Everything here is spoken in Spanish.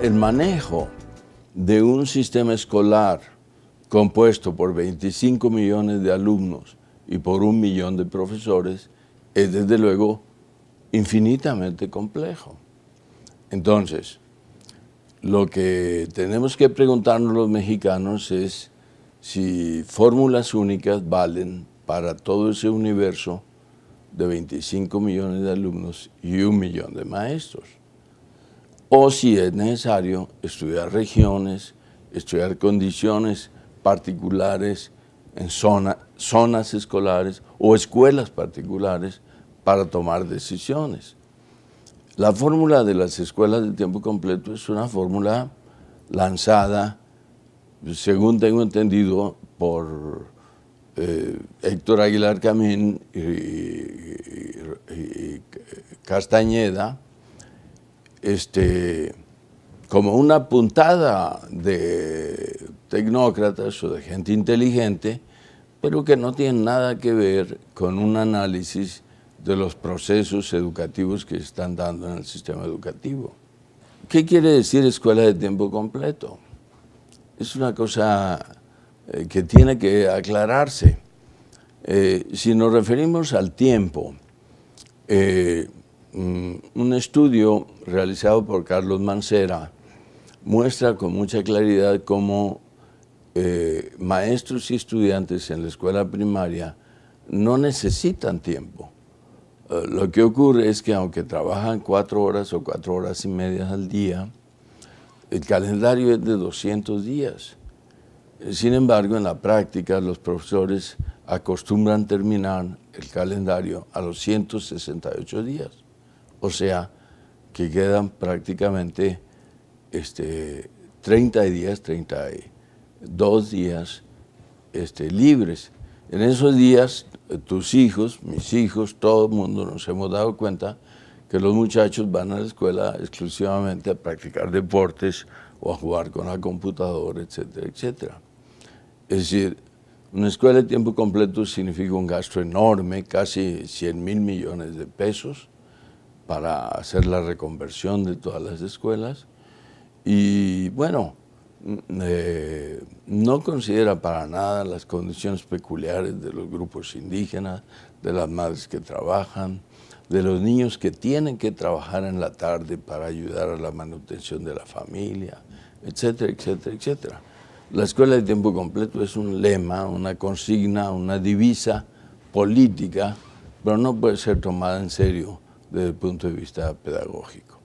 el manejo de un sistema escolar compuesto por 25 millones de alumnos y por un millón de profesores es desde luego infinitamente complejo. Entonces, lo que tenemos que preguntarnos los mexicanos es si fórmulas únicas valen para todo ese universo de 25 millones de alumnos y un millón de maestros o si es necesario estudiar regiones, estudiar condiciones particulares en zonas escolares o escuelas particulares para tomar decisiones. La fórmula de las escuelas de tiempo completo es una fórmula lanzada, según tengo entendido, por eh, Héctor Aguilar Camín y Castañeda, este, como una puntada de tecnócratas o de gente inteligente, pero que no tiene nada que ver con un análisis de los procesos educativos que están dando en el sistema educativo. ¿Qué quiere decir escuela de tiempo completo? Es una cosa eh, que tiene que aclararse. Eh, si nos referimos al tiempo, eh, Mm, un estudio realizado por Carlos Mancera muestra con mucha claridad cómo eh, maestros y estudiantes en la escuela primaria no necesitan tiempo. Eh, lo que ocurre es que aunque trabajan cuatro horas o cuatro horas y media al día, el calendario es de 200 días. Sin embargo, en la práctica los profesores acostumbran terminar el calendario a los 168 días. O sea, que quedan prácticamente 30 este, días, 32 días este, libres. En esos días, tus hijos, mis hijos, todo el mundo nos hemos dado cuenta que los muchachos van a la escuela exclusivamente a practicar deportes o a jugar con la computadora, etcétera, etcétera. Es decir, una escuela de tiempo completo significa un gasto enorme, casi 100 mil millones de pesos, para hacer la reconversión de todas las escuelas. Y bueno, mm, eh, no considera para nada las condiciones peculiares de los grupos indígenas, de las madres que trabajan, de los niños que tienen que trabajar en la tarde para ayudar a la manutención de la familia, etcétera, etcétera, etcétera. La escuela de tiempo completo es un lema, una consigna, una divisa política, pero no puede ser tomada en serio desde el punto de vista pedagógico.